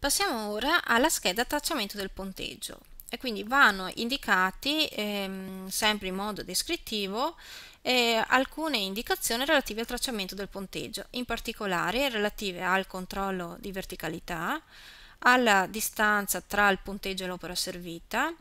Passiamo ora alla scheda tracciamento del punteggio e quindi vanno indicati ehm, sempre in modo descrittivo eh, alcune indicazioni relative al tracciamento del punteggio, in particolare relative al controllo di verticalità, alla distanza tra il punteggio e l'opera servita,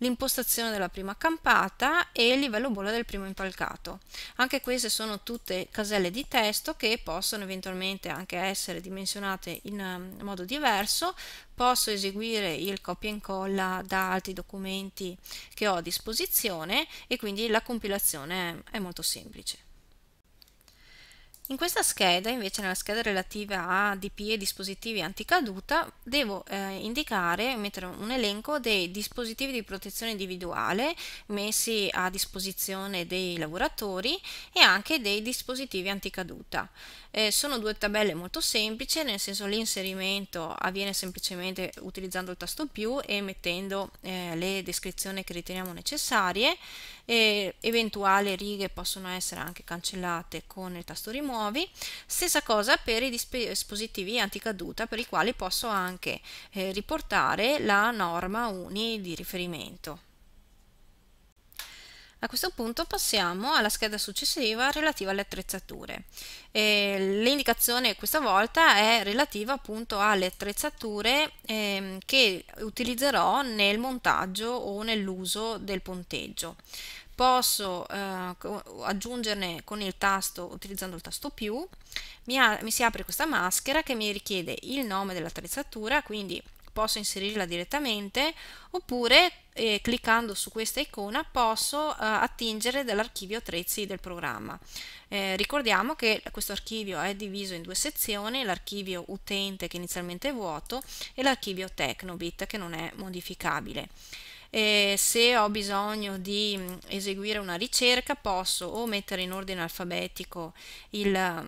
l'impostazione della prima campata e il livello bolla del primo impalcato. Anche queste sono tutte caselle di testo che possono eventualmente anche essere dimensionate in ehm, modo diverso, posso eseguire il copia e incolla da altri documenti che ho a disposizione e quindi la compilazione è molto semplice. In questa scheda, invece nella scheda relativa a DP e dispositivi anticaduta, devo eh, indicare, mettere un elenco dei dispositivi di protezione individuale messi a disposizione dei lavoratori e anche dei dispositivi anticaduta. Eh, sono due tabelle molto semplici, nel senso l'inserimento avviene semplicemente utilizzando il tasto più e mettendo eh, le descrizioni che riteniamo necessarie, E eh, eventuali righe possono essere anche cancellate con il tasto rimuovere nuovi. Stessa cosa per i dispositivi anticaduta per i quali posso anche eh, riportare la norma UNI di riferimento. A questo punto passiamo alla scheda successiva relativa alle attrezzature. L'indicazione questa volta è relativa appunto alle attrezzature ehm, che utilizzerò nel montaggio o nell'uso del punteggio. posso eh, aggiungerne con il tasto, utilizzando il tasto più, mi, mi, si apre questa maschera che mi richiede il nome dell'attrezzatura, quindi posso inserirla direttamente oppure eh, cliccando su questa icona posso eh, attingere dall'archivio attrezzi del programma. Eh, ricordiamo che questo archivio è diviso in due sezioni, l'archivio utente che inizialmente è vuoto e l'archivio Tecnobit che non è modificabile. E se ho bisogno di mm, eseguire una ricerca posso o mettere in ordine alfabetico il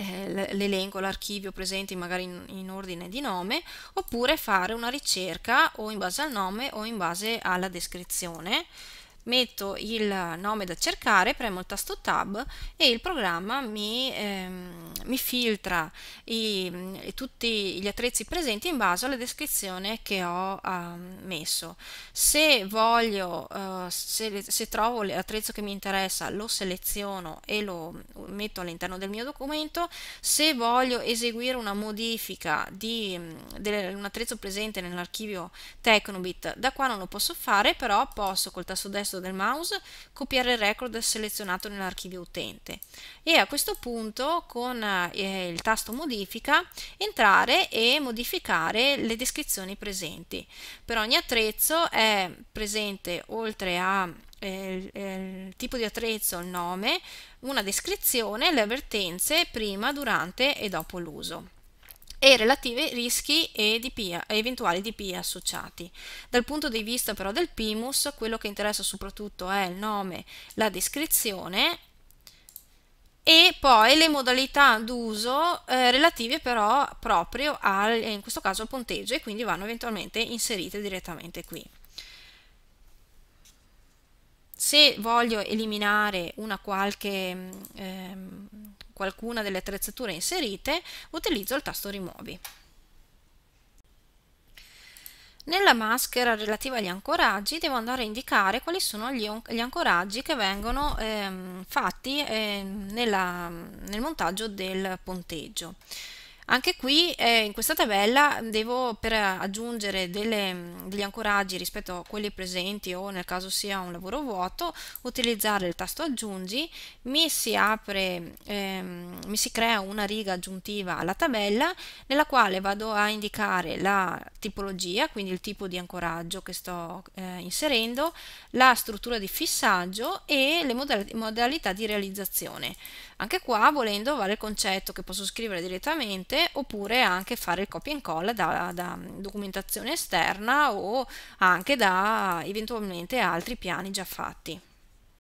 eh, l'elenco, l'archivio presenti magari in, in, ordine di nome, oppure fare una ricerca o in base al nome o in base alla descrizione metto il nome da cercare, premo il tasto tab e il programma mi, ehm, mi filtra i, tutti gli attrezzi presenti in base alla descrizione che ho ehm, messo. Se voglio, eh, se, se trovo l'attrezzo che mi interessa lo seleziono e lo metto all'interno del mio documento, se voglio eseguire una modifica di, de, un attrezzo presente nell'archivio Tecnobit, da qua non lo posso fare, però posso col tasto destro tasto del mouse, copiare il record selezionato nell'archivio utente e a questo punto con eh, il tasto modifica entrare e modificare le descrizioni presenti. Per ogni attrezzo è presente oltre a eh, il, eh, il tipo di attrezzo, il nome, una descrizione, le avvertenze prima, durante e dopo l'uso e relativi rischi e, DPI, e eventuali DPI associati. Dal punto di vista però del PIMUS, quello che interessa soprattutto è il nome, la descrizione e poi le modalità d'uso eh, relative però proprio al, eh, in questo caso al punteggio e quindi vanno eventualmente inserite direttamente qui. Se voglio eliminare una qualche... Mm, ehm, qualcuna delle attrezzature inserite, utilizzo il tasto rimuovi. Nella maschera relativa agli ancoraggi devo andare a indicare quali sono gli, gli ancoraggi che vengono ehm, fatti eh, nella, nel montaggio del punteggio. Anche qui eh, in questa tabella devo per aggiungere delle, mm, degli ancoraggi rispetto a quelli presenti o nel caso sia un lavoro vuoto utilizzare il tasto aggiungi, mi si apre, ehm, mi si crea una riga aggiuntiva alla tabella nella quale vado a indicare la tipologia, quindi il tipo di ancoraggio che sto eh, inserendo, la struttura di fissaggio e le modal modalità di realizzazione. Anche qua volendo vale il concetto che posso scrivere direttamente oppure anche fare il copia e incolla da, da documentazione esterna o anche da eventualmente altri piani già fatti.